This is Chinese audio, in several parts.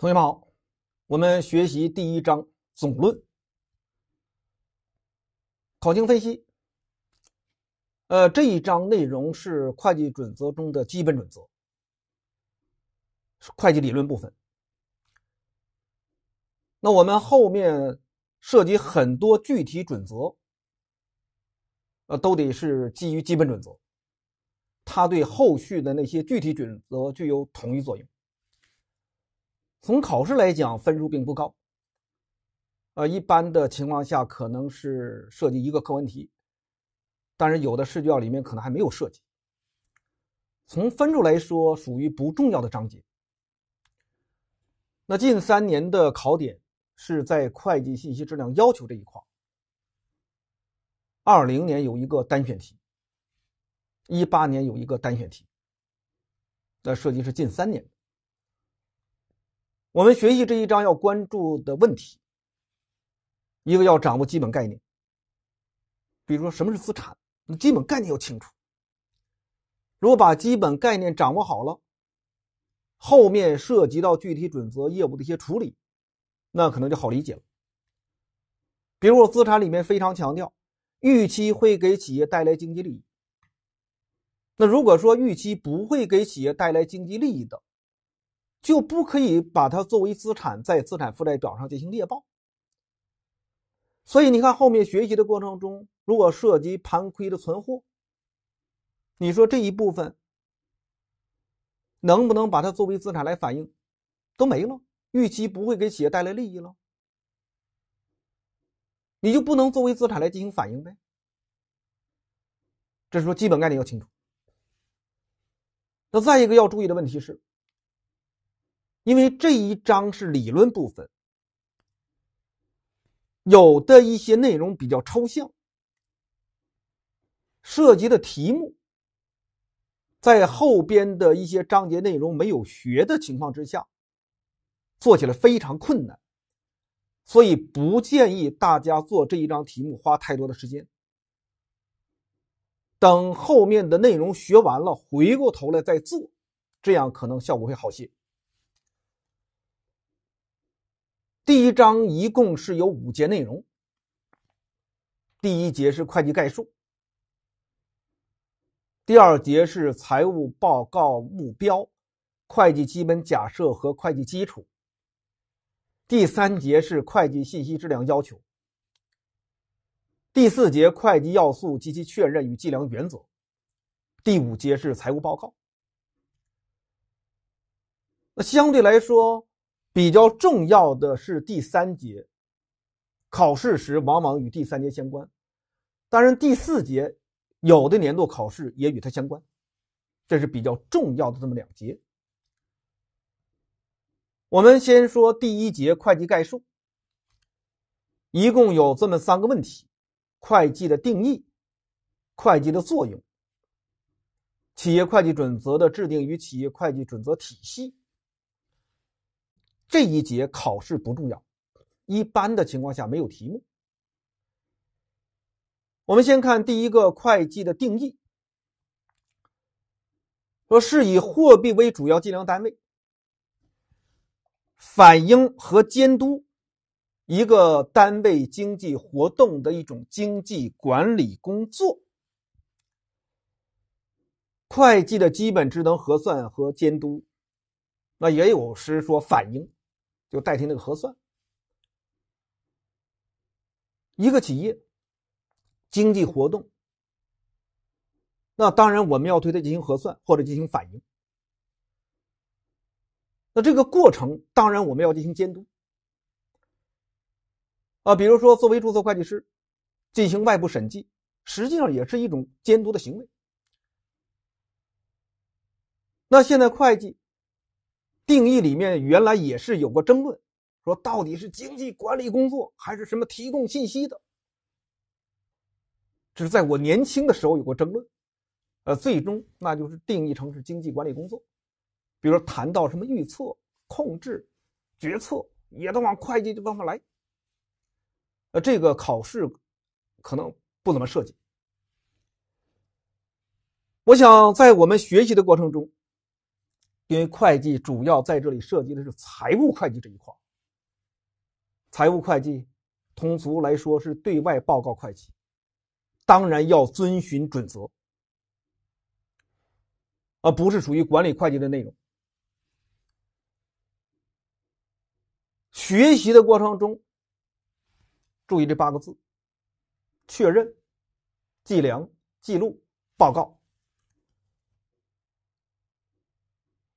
同学们好，我们学习第一章总论。考情分析，呃，这一章内容是会计准则中的基本准则，会计理论部分。那我们后面涉及很多具体准则，呃，都得是基于基本准则，它对后续的那些具体准则具有统一作用。从考试来讲，分数并不高。呃，一般的情况下可能是涉及一个课文题，但是有的试卷里面可能还没有涉及。从分数来说，属于不重要的章节。那近三年的考点是在会计信息质量要求这一块。二零年有一个单选题，一八年有一个单选题，那涉及是近三年。我们学习这一章要关注的问题，一个要掌握基本概念，比如说什么是资产，那基本概念要清楚。如果把基本概念掌握好了，后面涉及到具体准则业务的一些处理，那可能就好理解了。比如资产里面非常强调，预期会给企业带来经济利益。那如果说预期不会给企业带来经济利益的，就不可以把它作为资产在资产负债表上进行列报。所以你看后面学习的过程中，如果涉及盘亏的存货，你说这一部分能不能把它作为资产来反映？都没了，预期不会给企业带来利益了，你就不能作为资产来进行反映呗。这是说基本概念要清楚。那再一个要注意的问题是。因为这一章是理论部分，有的一些内容比较抽象，涉及的题目，在后边的一些章节内容没有学的情况之下，做起来非常困难，所以不建议大家做这一章题目花太多的时间。等后面的内容学完了，回过头来再做，这样可能效果会好些。第一章一共是有五节内容。第一节是会计概述，第二节是财务报告目标、会计基本假设和会计基础，第三节是会计信息质量要求，第四节会计要素及其确认与计量原则，第五节是财务报告。那相对来说，比较重要的是第三节，考试时往往与第三节相关。当然，第四节有的年度考试也与它相关，这是比较重要的这么两节。我们先说第一节会计概述，一共有这么三个问题：会计的定义、会计的作用、企业会计准则的制定与企业会计准则体系。这一节考试不重要，一般的情况下没有题目。我们先看第一个会计的定义，说是以货币为主要计量单位，反映和监督一个单位经济活动的一种经济管理工作。会计的基本职能核算和监督，那也有时说反映。就代替那个核算，一个企业经济活动，那当然我们要对它进行核算或者进行反应。那这个过程当然我们要进行监督啊，比如说作为注册会计师进行外部审计，实际上也是一种监督的行为。那现在会计。定义里面原来也是有过争论，说到底是经济管理工作还是什么提供信息的，这是在我年轻的时候有过争论，呃，最终那就是定义成是经济管理工作，比如谈到什么预测、控制、决策，也都往会计这方面来，呃，这个考试可能不怎么涉及，我想在我们学习的过程中。因为会计主要在这里涉及的是财务会计这一块财务会计通俗来说是对外报告会计，当然要遵循准则，而不是属于管理会计的内容。学习的过程中，注意这八个字：确认、计量、记录、报告。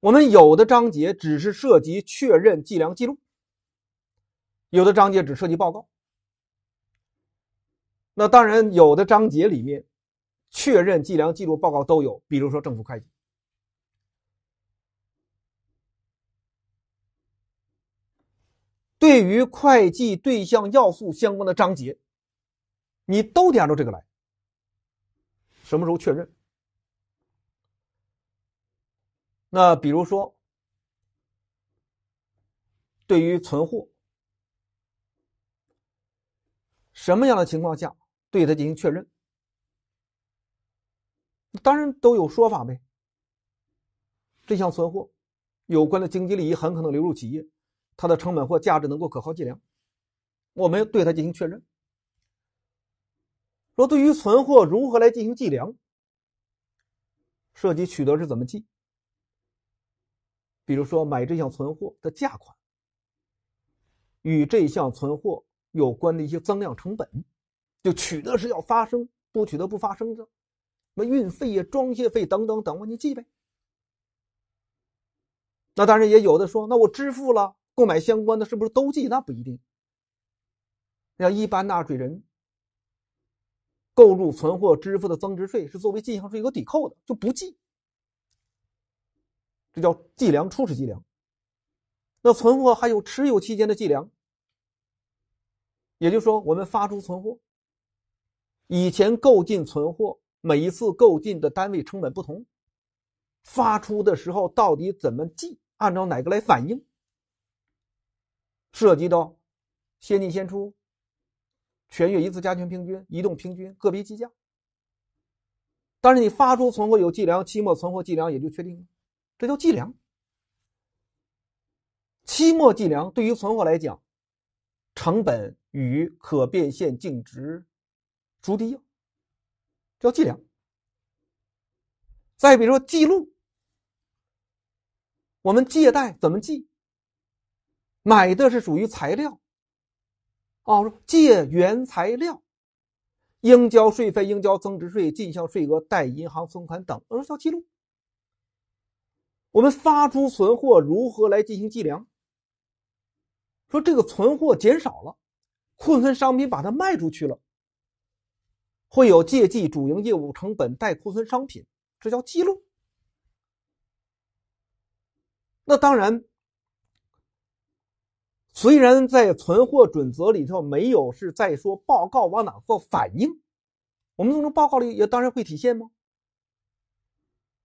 我们有的章节只是涉及确认计量记录，有的章节只涉及报告。那当然，有的章节里面，确认计量记录、报告都有。比如说政府会计，对于会计对象要素相关的章节，你都得按照这个来。什么时候确认？那比如说，对于存货，什么样的情况下对它进行确认？当然都有说法呗。这项存货，有关的经济利益很可能流入企业，它的成本或价值能够可靠计量，我们对它进行确认。说对于存货如何来进行计量，涉及取得是怎么记。比如说买这项存货的价款，与这项存货有关的一些增量成本，就取得是要发生，不取得不发生的，什么运费呀、装卸费等等等，你记呗。那当然也有的说，那我支付了购买相关的，是不是都记？那不一定。那一般纳税人，购入存货支付的增值税是作为进项税额抵扣的，就不记。这叫计量初始计量。那存货还有持有期间的计量，也就是说，我们发出存货，以前购进存货，每一次购进的单位成本不同，发出的时候到底怎么计？按照哪个来反映？涉及到先进先出、全月一次加权平均、移动平均、个别计价。但是你发出存货有计量，期末存货计量也就确定了。这叫计量，期末计量对于存货来讲，成本与可变现净值孰低，这叫计量。再比如说记录，我们借贷怎么记？买的是属于材料，哦，借原材料，应交税费、应交增值税进项税额、贷银行存款等，额叫记录。我们发出存货如何来进行计量？说这个存货减少了，库存商品把它卖出去了，会有借记主营业务成本，贷库存商品，这叫记录。那当然，虽然在存货准则里头没有是在说报告往哪做反应，我们从报告里也当然会体现吗？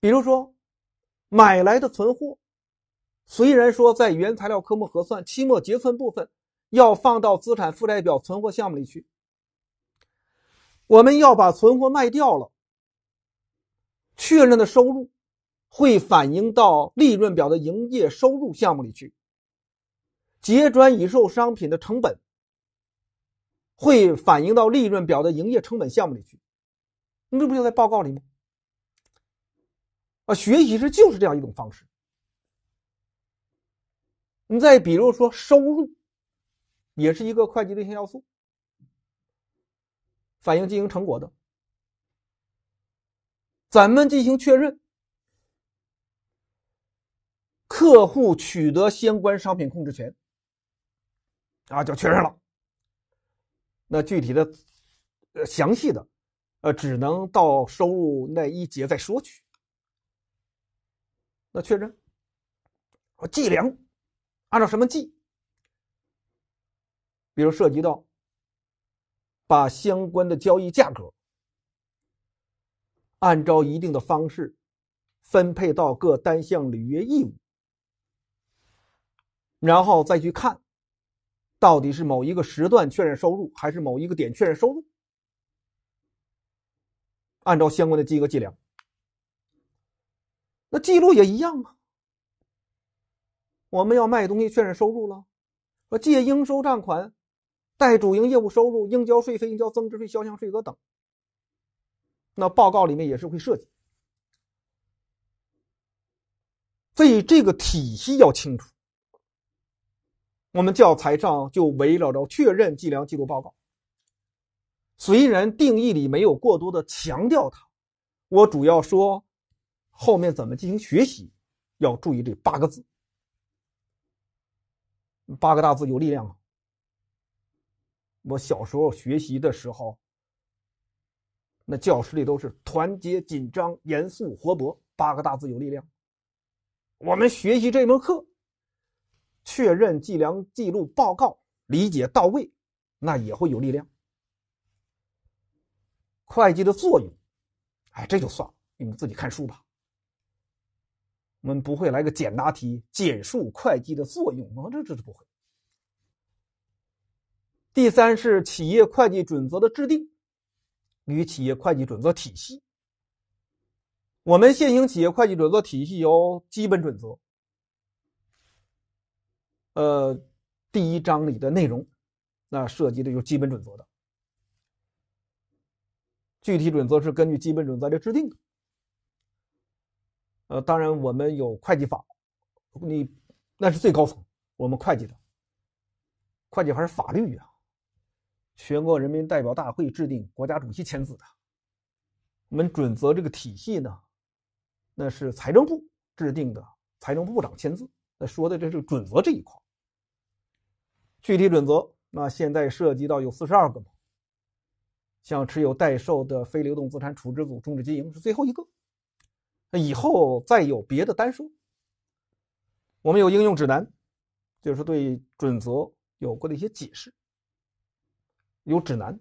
比如说。买来的存货，虽然说在原材料科目核算，期末结存部分要放到资产负债表存货项目里去。我们要把存货卖掉了，确认的收入会反映到利润表的营业收入项目里去。结转已售商品的成本会反映到利润表的营业成本项目里去。那不就在报告里吗？啊，学习是就是这样一种方式。你再比如说，收入也是一个会计一象要素，反映经营成果的。咱们进行确认，客户取得相关商品控制权，啊，就确认了。那具体的，呃，详细的，呃，只能到收入那一节再说去。那确认和计量，按照什么计？比如涉及到把相关的交易价格按照一定的方式分配到各单项履约义务，然后再去看，到底是某一个时段确认收入，还是某一个点确认收入？按照相关的几个计量。那记录也一样啊。我们要卖东西，确认收入了，借应收账款，贷主营业务收入、应交税费、应交增值税、销项税额等。那报告里面也是会涉及，所以这个体系要清楚。我们教材上就围绕着确认、计量、记录、报告。虽然定义里没有过多的强调它，我主要说。后面怎么进行学习，要注意这八个字，八个大字有力量啊！我小时候学习的时候，那教室里都是团结、紧张、严肃、活泼，八个大字有力量。我们学习这门课，确认、计量、记录、报告，理解到位，那也会有力量。会计的作用，哎，这就算了，你们自己看书吧。我们不会来个简答题，简述会计的作用们这这是不会。第三是企业会计准则的制定与企业会计准则体系。我们现行企业会计准则体系有基本准则，呃，第一章里的内容，那涉及的就是基本准则的，具体准则是根据基本准则来制定的。呃，当然我们有会计法，你那是最高层，我们会计的会计还是法律啊？全国人民代表大会制定，国家主席签字的。我们准则这个体系呢，那是财政部制定的，财政部部长签字。那说的这是准则这一块。具体准则，那现在涉及到有四十二个嘛？像持有待售的非流动资产处置组终止经营是最后一个。那以后再有别的单说。我们有应用指南，就是对准则有过的一些解释，有指南，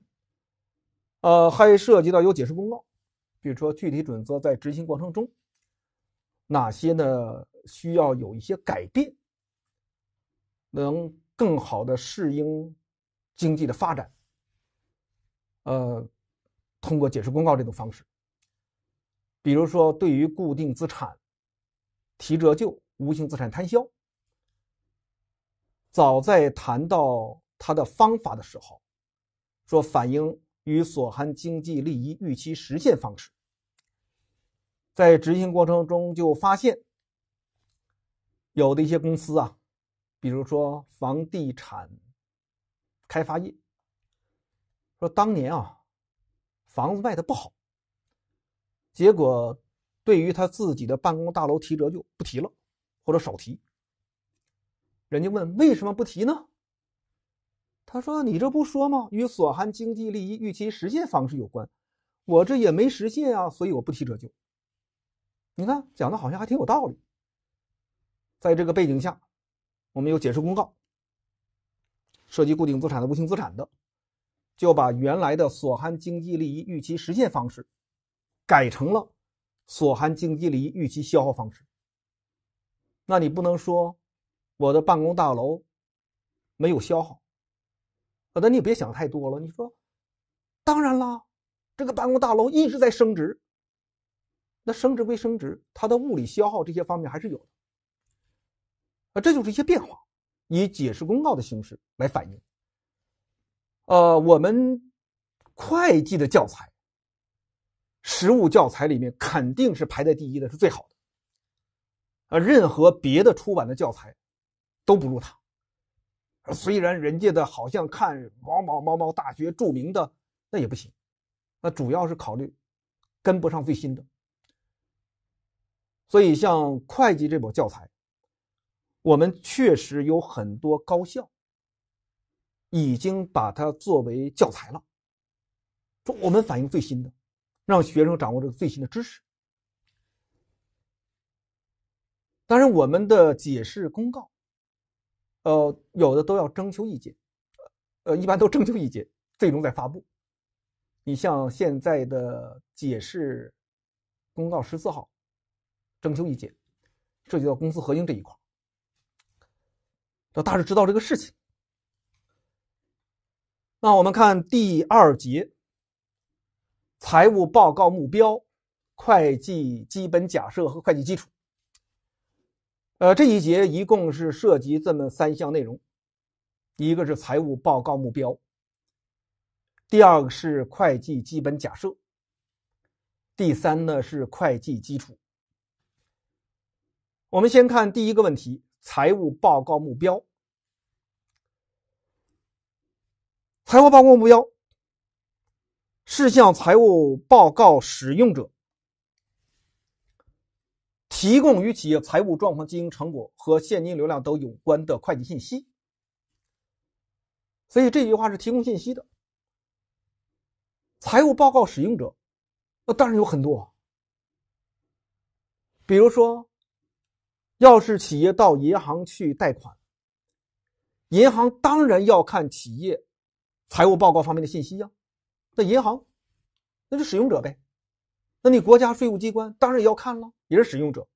呃，还涉及到有解释公告，比如说具体准则在执行过程中，哪些呢需要有一些改变，能更好的适应经济的发展，呃，通过解释公告这种方式。比如说，对于固定资产提折旧、无形资产摊销，早在谈到它的方法的时候，说反映与所含经济利益预期实现方式，在执行过程中就发现，有的一些公司啊，比如说房地产开发业，说当年啊，房子卖的不好。结果，对于他自己的办公大楼提折旧不提了，或者少提。人家问为什么不提呢？他说：“你这不说吗？与所含经济利益预期实现方式有关，我这也没实现啊，所以我不提折旧。”你看，讲的好像还挺有道理。在这个背景下，我们有解释公告，涉及固定资产的无形资产的，就把原来的所含经济利益预期实现方式。改成了所含经济利益预期消耗方式。那你不能说我的办公大楼没有消耗。啊，那你也别想太多了。你说，当然了，这个办公大楼一直在升值。那升值归升值，它的物理消耗这些方面还是有的。啊，这就是一些变化，以解释公告的形式来反映。呃，我们会计的教材。实物教材里面肯定是排在第一的，是最好的。呃，任何别的出版的教材都不如它。虽然人家的好像看某某某某大学著名的那也不行，那主要是考虑跟不上最新的。所以，像会计这本教材，我们确实有很多高校已经把它作为教材了，说我们反映最新的。让学生掌握这个最新的知识。当然，我们的解释公告，呃，有的都要征求意见，呃，一般都征求意见，最终再发布。你像现在的解释公告十四号，征求意见，涉及到公司合营这一块，要大致知道这个事情。那我们看第二节。财务报告目标、会计基本假设和会计基础。呃，这一节一共是涉及这么三项内容：一个是财务报告目标，第二个是会计基本假设，第三呢是会计基础。我们先看第一个问题：财务报告目标。财务报告目标。是向财务报告使用者提供与企业财务状况、经营成果和现金流量都有关的会计信息。所以这句话是提供信息的。财务报告使用者，那当然有很多，比如说，要是企业到银行去贷款，银行当然要看企业财务报告方面的信息呀。那银行，那就使用者呗。那你国家税务机关当然也要看了，也是使用者。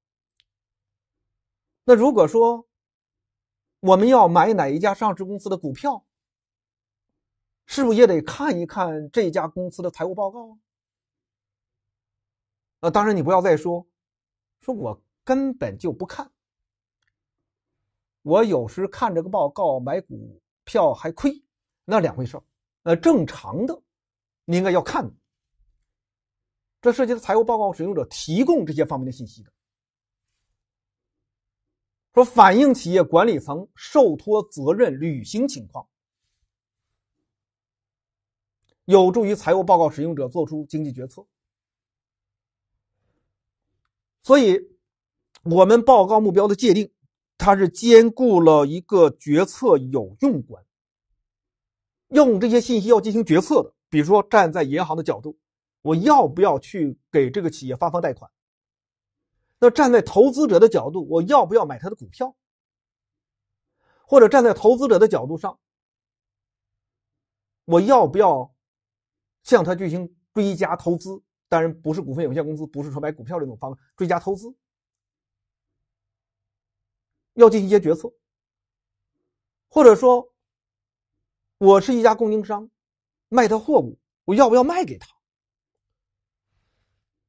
那如果说我们要买哪一家上市公司的股票，是不是也得看一看这家公司的财务报告啊？啊，当然你不要再说，说我根本就不看。我有时看这个报告买股票还亏，那两回事儿。呃，正常的。你应该要看，这涉及的财务报告使用者提供这些方面的信息的，说反映企业管理层受托责任履行情况，有助于财务报告使用者做出经济决策。所以，我们报告目标的界定，它是兼顾了一个决策有用观，用这些信息要进行决策的。比如说，站在银行的角度，我要不要去给这个企业发放贷款？那站在投资者的角度，我要不要买他的股票？或者站在投资者的角度上，我要不要向他进行追加投资？当然，不是股份有限公司，不是说买股票这种方，追加投资要进行一些决策。或者说，我是一家供应商。卖他货物，我要不要卖给他？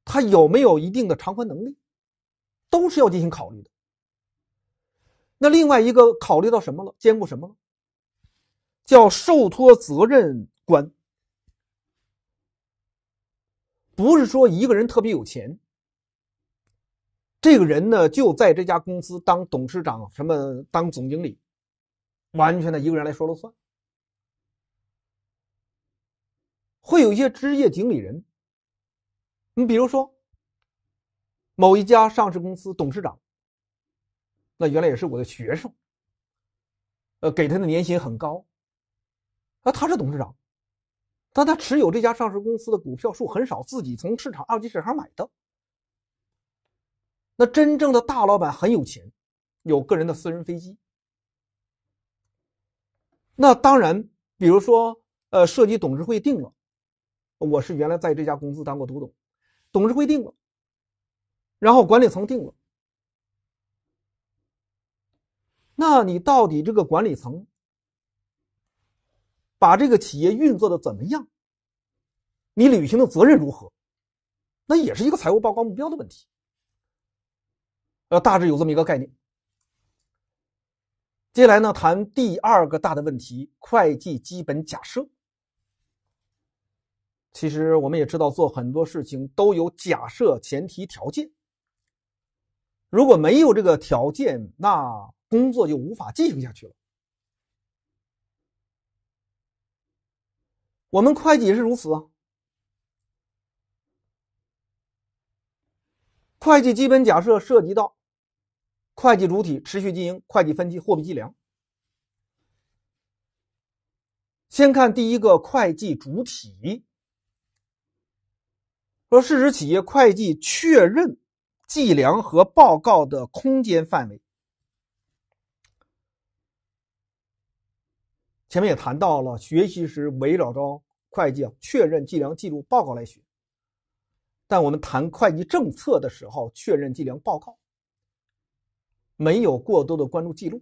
他有没有一定的偿还能力，都是要进行考虑的。那另外一个考虑到什么了？兼顾什么了？叫受托责任观，不是说一个人特别有钱，这个人呢就在这家公司当董事长，什么当总经理，完全的一个人来说了算。会有一些职业经理人，你比如说某一家上市公司董事长，那原来也是我的学生，呃，给他的年薪很高，啊，他是董事长，但他持有这家上市公司的股票数很少，自己从市场二级市场买的。那真正的大老板很有钱，有个人的私人飞机，那当然，比如说，呃，涉及董事会定了。我是原来在这家公司当过独董，董事会定了，然后管理层定了，那你到底这个管理层把这个企业运作的怎么样？你履行的责任如何？那也是一个财务报告目标的问题，呃，大致有这么一个概念。接下来呢，谈第二个大的问题，会计基本假设。其实我们也知道，做很多事情都有假设前提条件。如果没有这个条件，那工作就无法进行下去了。我们会计也是如此啊。会计基本假设涉及到会计主体、持续经营、会计分期、货币计量。先看第一个会计主体。说是指企业会计确认、计量和报告的空间范围。前面也谈到了，学习时围绕着会计确认、计量、记录、报告来学。但我们谈会计政策的时候，确认、计量、报告没有过多的关注记录。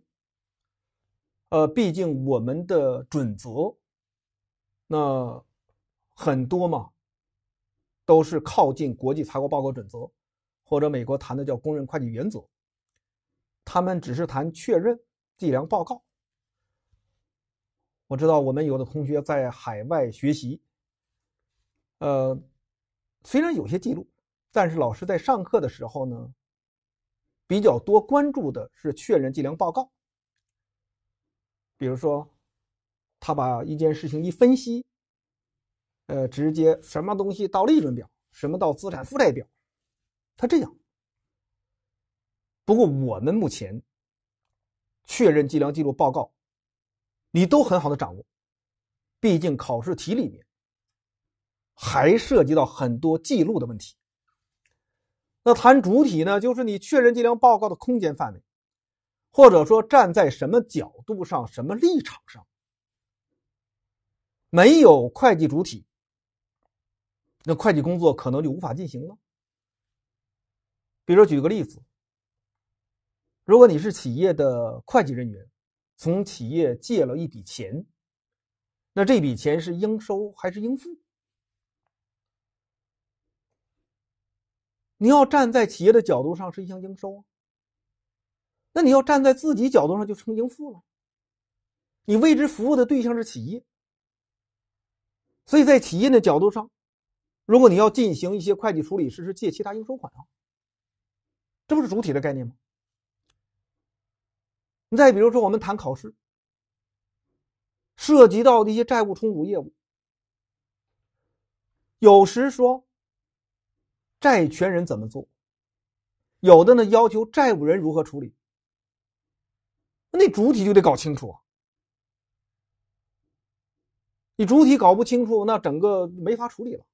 呃，毕竟我们的准则那很多嘛。都是靠近国际财务报告准则，或者美国谈的叫公认会计原则。他们只是谈确认、计量、报告。我知道我们有的同学在海外学习，呃，虽然有些记录，但是老师在上课的时候呢，比较多关注的是确认、计量、报告。比如说，他把一件事情一分析。呃，直接什么东西到利润表，什么到资产负债表，他这样。不过我们目前确认计量记录报告，你都很好的掌握，毕竟考试题里面还涉及到很多记录的问题。那谈主体呢，就是你确认计量报告的空间范围，或者说站在什么角度上、什么立场上，没有会计主体。那会计工作可能就无法进行了。比如举个例子，如果你是企业的会计人员，从企业借了一笔钱，那这笔钱是应收还是应付？你要站在企业的角度上是一项应收啊，那你要站在自己角度上就成应付了。你为之服务的对象是企业，所以在企业的角度上。如果你要进行一些会计处理，是是借其他应收款啊，这不是主体的概念吗？你再比如说，我们谈考试，涉及到的一些债务重组业务，有时说债权人怎么做，有的呢要求债务人如何处理，那主体就得搞清楚，你主体搞不清楚，那整个没法处理了。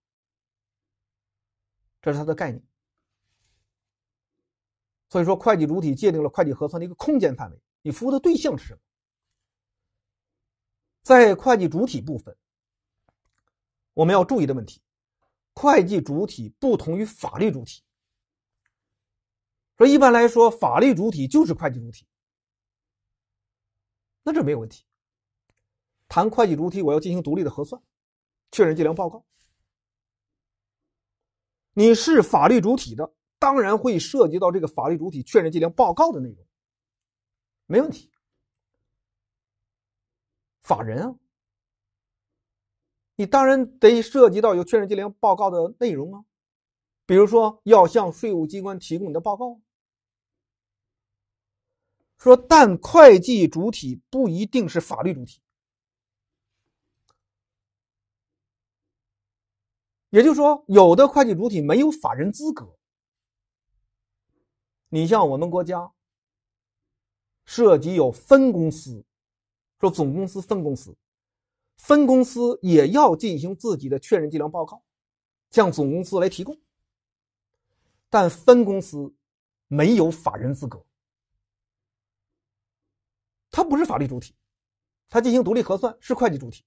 这是它的概念，所以说会计主体界定了会计核算的一个空间范围。你服务的对象是什么？在会计主体部分，我们要注意的问题：会计主体不同于法律主体。说一般来说，法律主体就是会计主体，那这没有问题。谈会计主体，我要进行独立的核算、确认、计量、报告。你是法律主体的，当然会涉及到这个法律主体确认计量报告的内容，没问题。法人啊，你当然得涉及到有确认计量报告的内容啊，比如说要向税务机关提供你的报告。说，但会计主体不一定是法律主体。也就是说，有的会计主体没有法人资格。你像我们国家，涉及有分公司，说总公司、分公司，分公司也要进行自己的确认计量报告，向总公司来提供。但分公司没有法人资格，它不是法律主体，它进行独立核算，是会计主体。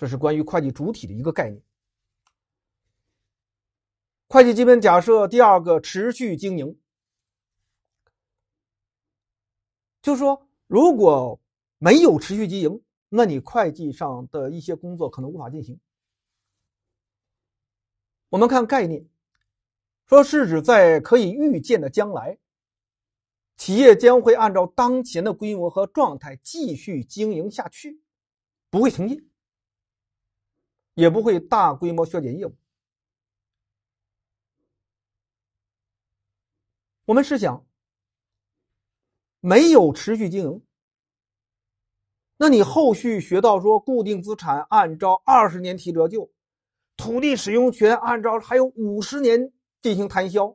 这是关于会计主体的一个概念。会计基本假设第二个持续经营，就是说，如果没有持续经营，那你会计上的一些工作可能无法进行。我们看概念，说是指在可以预见的将来，企业将会按照当前的规模和状态继续经营下去，不会停业。也不会大规模削减业务。我们试想，没有持续经营，那你后续学到说固定资产按照二十年提折旧，土地使用权按照还有五十年进行摊销，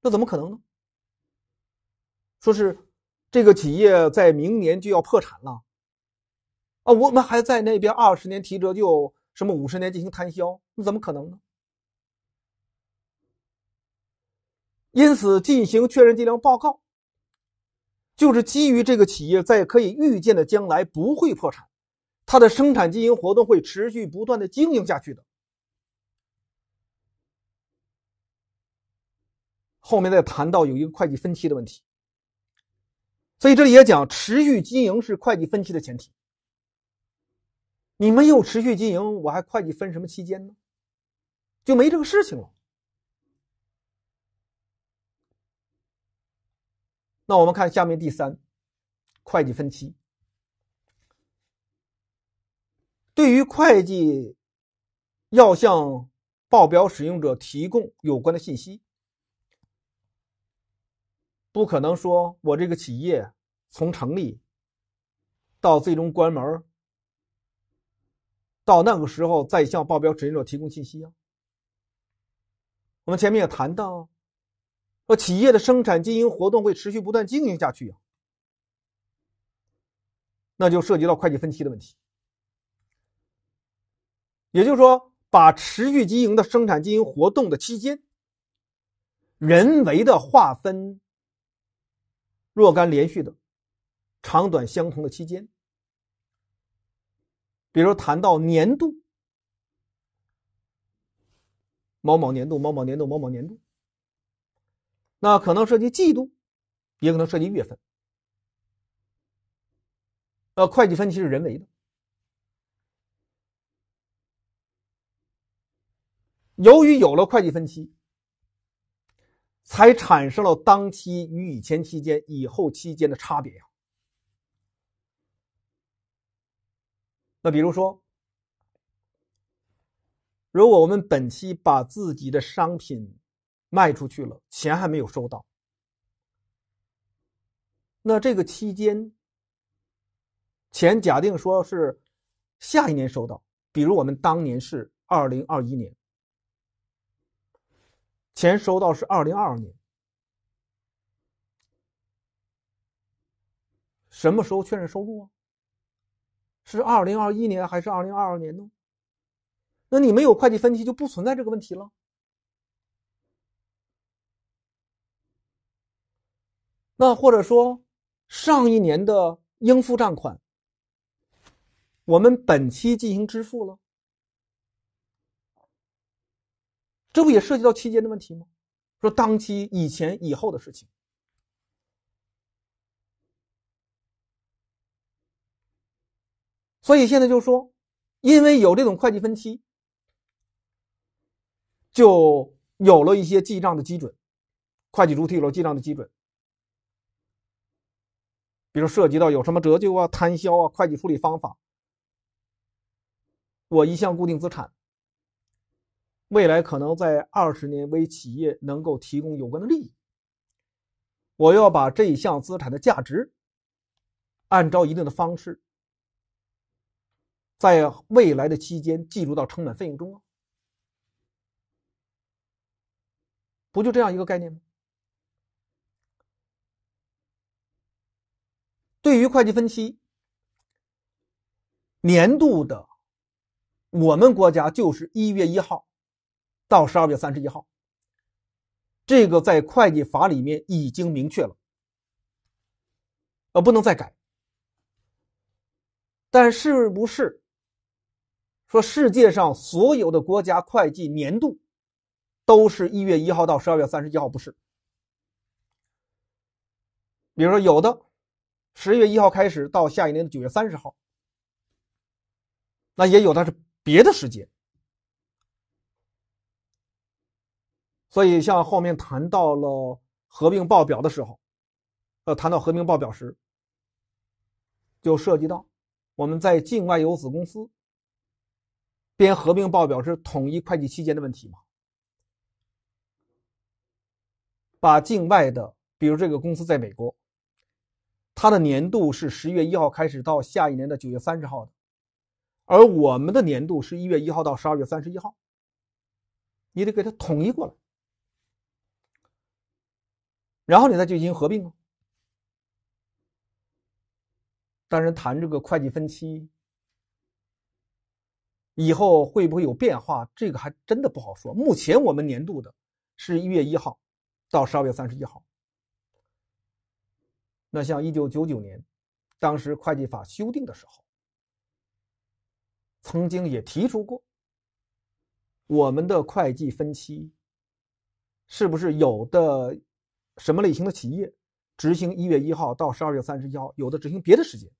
那怎么可能呢？说是这个企业在明年就要破产了，啊，我们还在那边二十年提折旧。什么五十年进行摊销？那怎么可能呢？因此，进行确认计量报告，就是基于这个企业在可以预见的将来不会破产，它的生产经营活动会持续不断的经营下去的。后面再谈到有一个会计分期的问题，所以这里也讲持续经营是会计分期的前提。你没有持续经营，我还会计分什么期间呢？就没这个事情了。那我们看下面第三，会计分期。对于会计，要向报表使用者提供有关的信息，不可能说我这个企业从成立到最终关门到那个时候再向报表使用者提供信息啊。我们前面也谈到，说企业的生产经营活动会持续不断经营下去啊，那就涉及到会计分期的问题。也就是说，把持续经营的生产经营活动的期间，人为的划分若干连续的、长短相同的期间。比如谈到年度，某某年度、某某年度、某某年度，那可能涉及季度，也可能涉及月份。呃，会计分期是人为的，由于有了会计分期，才产生了当期与以前期间、以后期间的差别呀。那比如说，如果我们本期把自己的商品卖出去了，钱还没有收到，那这个期间，钱假定说是下一年收到，比如我们当年是二零二一年，钱收到是二零二二年，什么时候确认收入啊？是二零二一年还是二零二二年呢？那你没有会计分期，就不存在这个问题了。那或者说，上一年的应付账款，我们本期进行支付了，这不也涉及到期间的问题吗？说当期以前以后的事情。所以现在就说，因为有这种会计分期，就有了一些记账的基准，会计主体有了记账的基准。比如涉及到有什么折旧啊、摊销啊，会计处理方法。我一项固定资产，未来可能在二十年为企业能够提供有关的利益，我要把这一项资产的价值按照一定的方式。在未来的期间计入到成本费用中，不就这样一个概念吗？对于会计分期，年度的，我们国家就是一月一号到十二月三十一号，这个在会计法里面已经明确了，呃，不能再改，但是不是？说世界上所有的国家会计年度都是一月一号到十二月三十一号，不是？比如说有的十月一号开始到下一年的九月三十号，那也有的是别的时间。所以，像后面谈到了合并报表的时候，呃，谈到合并报表时，就涉及到我们在境外有子公司。编合并报表是统一会计期间的问题吗？把境外的，比如这个公司在美国，它的年度是十月一号开始到下一年的九月三十号的，而我们的年度是一月一号到十二月三十一号，你得给它统一过来，然后你再进行合并啊。当然，谈这个会计分期。以后会不会有变化？这个还真的不好说。目前我们年度的是一月一号到十二月三十一号。那像一九九九年，当时会计法修订的时候，曾经也提出过，我们的会计分期是不是有的什么类型的企业执行一月一号到十二月三十一号，有的执行别的时间。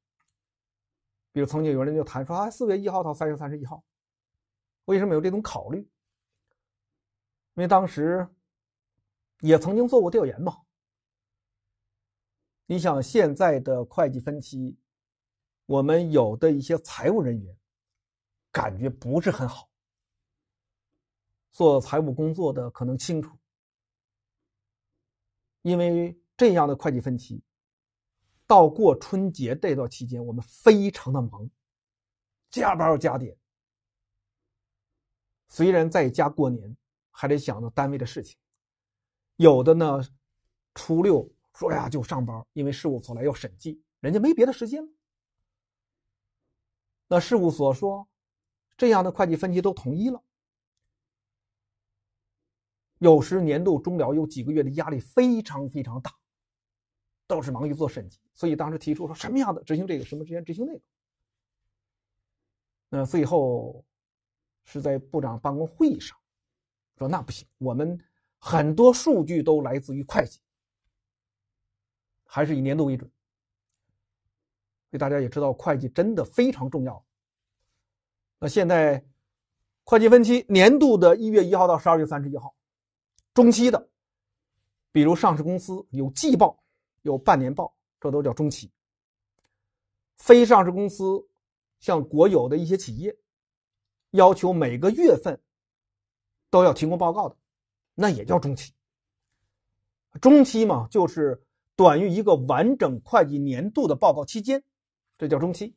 比如曾经有人就谈说啊，四月一号到三月三十一号，为什么有这种考虑？因为当时也曾经做过调研嘛。你想现在的会计分期，我们有的一些财务人员感觉不是很好。做财务工作的可能清楚，因为这样的会计分期。到过春节这段期间，我们非常的忙，加班加点。虽然在家过年，还得想着单位的事情。有的呢，初六说呀就上班，因为事务所来要审计，人家没别的时间。那事务所说，这样的会计分析都统一了。有时年度终了有几个月的压力非常非常大。倒是忙于做审计，所以当时提出说什么样的执行这个，什么时间执行那个。那最后是在部长办公会议上说那不行，我们很多数据都来自于会计，还是以年度为准。所以大家也知道，会计真的非常重要。那现在会计分期年度的一月一号到十二月三十一号，中期的，比如上市公司有季报。有半年报，这都叫中期。非上市公司，向国有的一些企业，要求每个月份都要提供报告的，那也叫中期。中期嘛，就是短于一个完整会计年度的报告期间，这叫中期。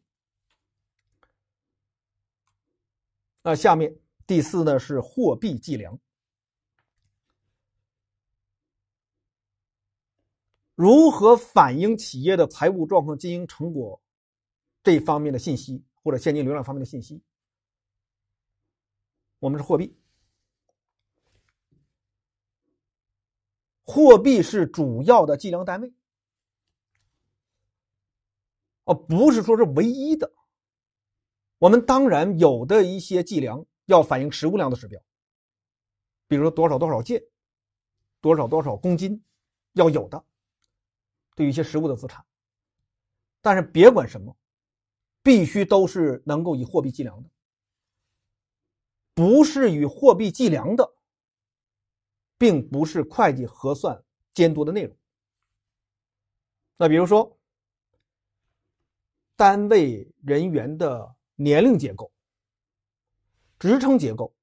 那下面第四呢是货币计量。如何反映企业的财务状况、经营成果这方面的信息，或者现金流量方面的信息？我们是货币，货币是主要的计量单位。呃，不是说是唯一的，我们当然有的一些计量要反映实物量的指标，比如多少多少件，多少多少公斤，要有的。对于一些实物的资产，但是别管什么，必须都是能够以货币计量的，不是以货币计量的，并不是会计核算监督的内容。那比如说，单位人员的年龄结构、职称结构，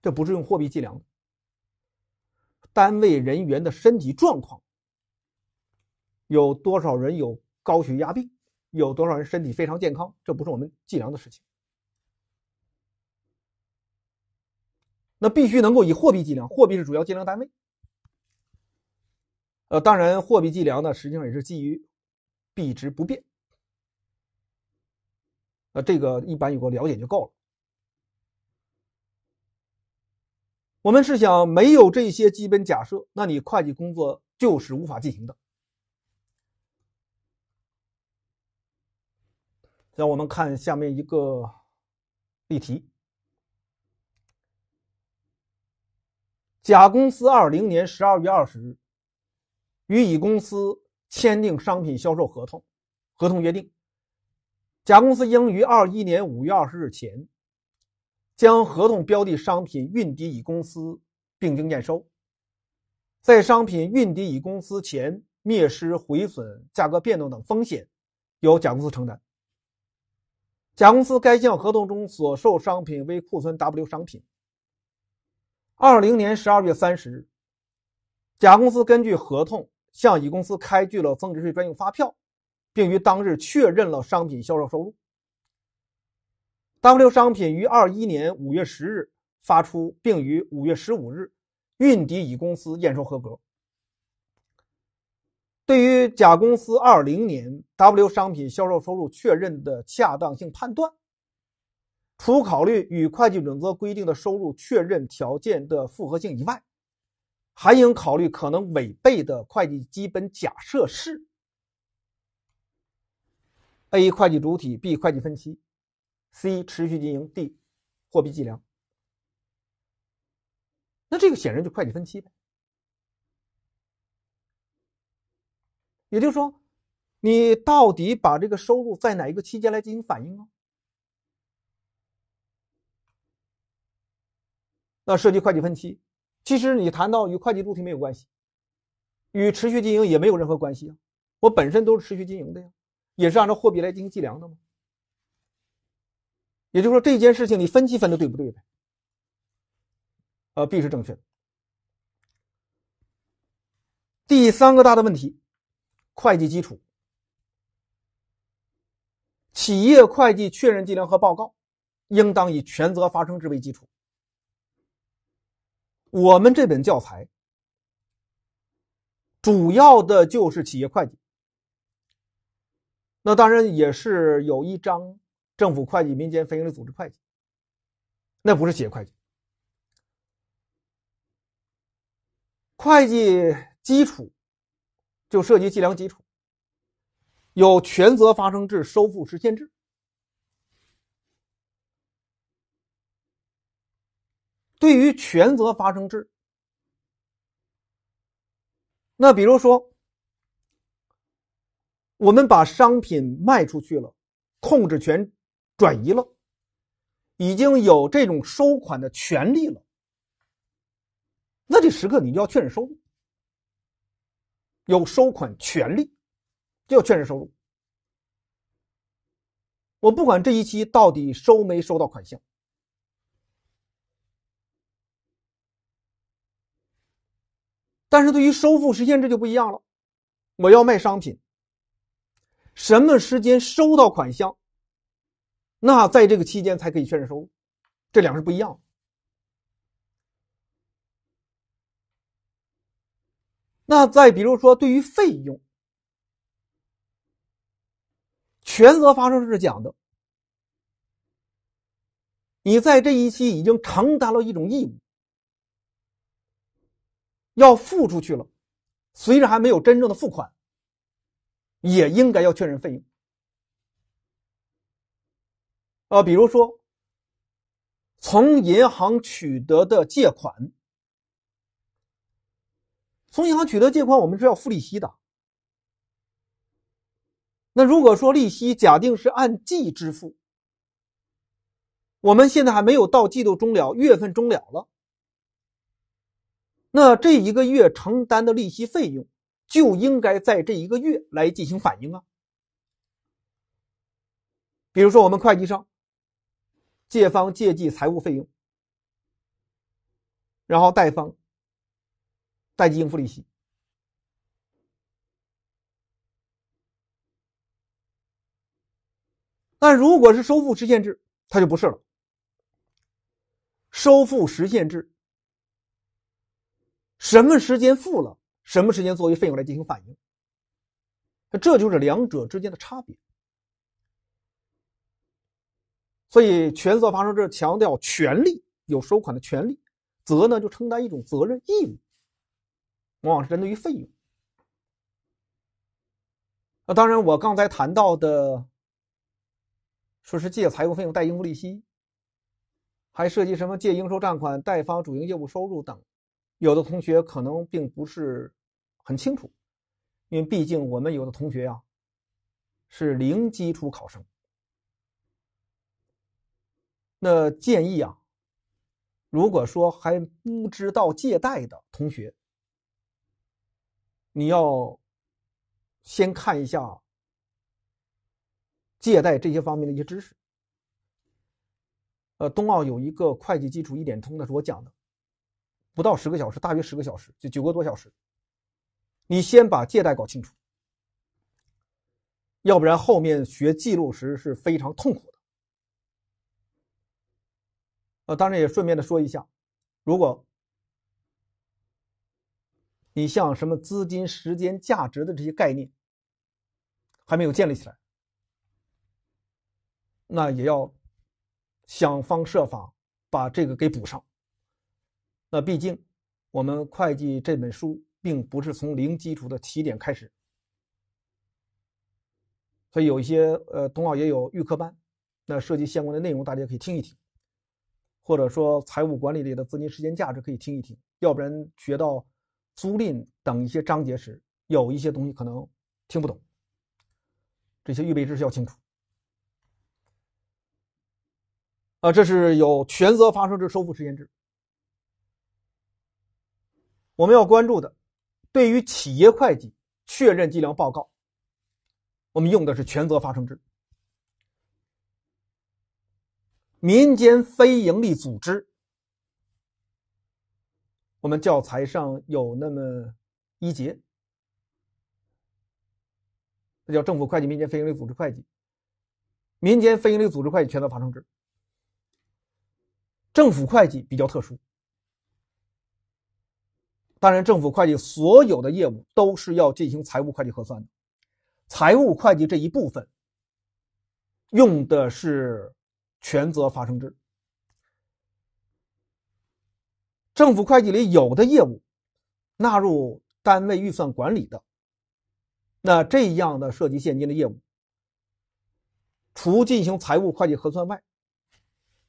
这不是用货币计量的；单位人员的身体状况。有多少人有高血压病？有多少人身体非常健康？这不是我们计量的事情。那必须能够以货币计量，货币是主要计量单位。呃，当然，货币计量呢，实际上也是基于币值不变。呃，这个一般有个了解就够了。我们是想，没有这些基本假设，那你会计工作就是无法进行的。让我们看下面一个例题。甲公司二零年十二月二十日与乙公司签订商品销售合同，合同约定，甲公司应于二一年五月二十日前将合同标的商品运抵乙公司并经验收。在商品运抵乙公司前，灭失、毁损、价格变动等风险由甲公司承担。甲公司该项合同中所售商品为库存 W 商品。二零年十二月三十日，甲公司根据合同向乙公司开具了增值税专用发票，并于当日确认了商品销售收入。W 商品于二一年五月十日发出，并于五月十五日运抵乙公司验收合格。对于甲公司二零年 W 商品销售收入确认的恰当性判断，除考虑与会计准则规定的收入确认条件的复合性以外，还应考虑可能违背的会计基本假设是：A. 会计主体；B. 会计分期；C. 持续经营；D. 货币计量。那这个显然就会计分期呗。也就是说，你到底把这个收入在哪一个期间来进行反映呢？那涉及会计分期，其实你谈到与会计主体没有关系，与持续经营也没有任何关系啊。我本身都是持续经营的呀，也是按照货币来进行计量的嘛。也就是说，这件事情你分期分的对不对呗？呃，B 是正确的。第三个大的问题。会计基础，企业会计确认、计量和报告应当以权责发生制为基础。我们这本教材主要的就是企业会计，那当然也是有一章政府会计、民间非营利组织会计，那不是企业会计。会计基础。就涉及计量基础，有权责发生制、收付实现制。对于权责发生制，那比如说，我们把商品卖出去了，控制权转移了，已经有这种收款的权利了，那这时刻你就要确认收入。有收款权利，就有确认收入。我不管这一期到底收没收到款项，但是对于收付实现制就不一样了。我要卖商品，什么时间收到款项，那在这个期间才可以确认收入，这两个是不一样。那再比如说，对于费用，权责发生是讲的，你在这一期已经承担了一种义务，要付出去了，虽然还没有真正的付款，也应该要确认费用。呃，比如说，从银行取得的借款。从银行取得借款，我们是要付利息的。那如果说利息假定是按季支付，我们现在还没有到季度终了、月份终了了，那这一个月承担的利息费用就应该在这一个月来进行反映啊。比如说，我们会计上，借方借记财务费用，然后贷方。代际应付利息，但如果是收付实现制，它就不是了。收付实现制，什么时间付了，什么时间作为费用来进行反映，这就是两者之间的差别。所以，权责发生制强调权利有收款的权利，责呢就承担一种责任义务。往往是针对于费用。那当然，我刚才谈到的，说是借财务费用贷应付利息，还涉及什么借应收账款贷方主营业务收入等，有的同学可能并不是很清楚，因为毕竟我们有的同学呀是零基础考生。那建议啊，如果说还不知道借贷的同学。你要先看一下借贷这些方面的一些知识。呃，冬奥有一个会计基础一点通，那是我讲的，不到十个小时，大约十个小时，就九个多小时。你先把借贷搞清楚，要不然后面学记录时是非常痛苦的。呃，当然也顺便的说一下，如果。你像什么资金时间价值的这些概念还没有建立起来，那也要想方设法把这个给补上。那毕竟我们会计这本书并不是从零基础的起点开始，所以有一些呃，同老也有预科班，那涉及相关的内容，大家可以听一听，或者说财务管理里的资金时间价值可以听一听，要不然学到。租赁等一些章节时，有一些东西可能听不懂，这些预备知识要清楚。啊，这是有权责发生制、收付实现制。我们要关注的，对于企业会计确认、计量、报告，我们用的是权责发生制。民间非营利组织。我们教材上有那么一节，这叫政府会计、民间非营利组织会计。民间非营利组织会计权责发生制，政府会计比较特殊。当然，政府会计所有的业务都是要进行财务会计核算的，财务会计这一部分用的是权责发生制。政府会计里有的业务纳入单位预算管理的，那这样的涉及现金的业务，除进行财务会计核算外，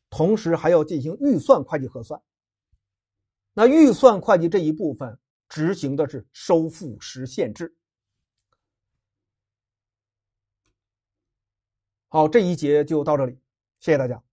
同时还要进行预算会计核算。那预算会计这一部分执行的是收付实现制。好，这一节就到这里，谢谢大家。